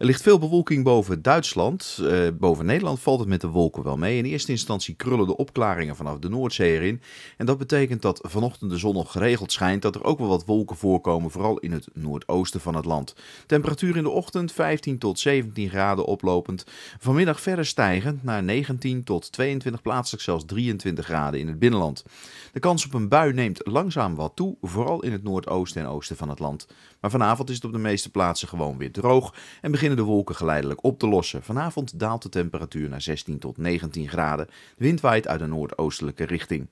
Er ligt veel bewolking boven Duitsland. Eh, boven Nederland valt het met de wolken wel mee. In eerste instantie krullen de opklaringen vanaf de Noordzee erin. En dat betekent dat vanochtend de zon nog geregeld schijnt, dat er ook wel wat wolken voorkomen, vooral in het noordoosten van het land. Temperatuur in de ochtend 15 tot 17 graden oplopend. Vanmiddag verder stijgend naar 19 tot 22, plaatselijk zelfs 23 graden in het binnenland. De kans op een bui neemt langzaam wat toe, vooral in het noordoosten en oosten van het land. Maar vanavond is het op de meeste plaatsen gewoon weer droog en begint de wolken geleidelijk op te lossen. Vanavond daalt de temperatuur naar 16 tot 19 graden. De wind waait uit een noordoostelijke richting.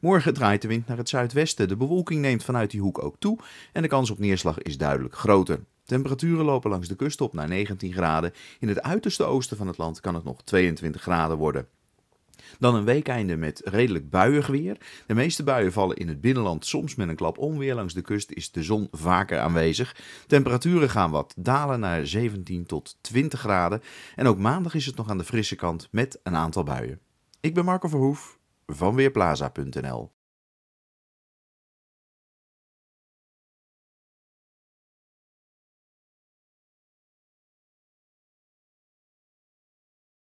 Morgen draait de wind naar het zuidwesten. De bewolking neemt vanuit die hoek ook toe en de kans op neerslag is duidelijk groter. Temperaturen lopen langs de kust op naar 19 graden. In het uiterste oosten van het land kan het nog 22 graden worden. Dan een weekeinde met redelijk buiig weer. De meeste buien vallen in het binnenland, soms met een klap onweer. Langs de kust is de zon vaker aanwezig. Temperaturen gaan wat dalen naar 17 tot 20 graden. En ook maandag is het nog aan de frisse kant met een aantal buien. Ik ben Marco Verhoef van Weerplaza.nl.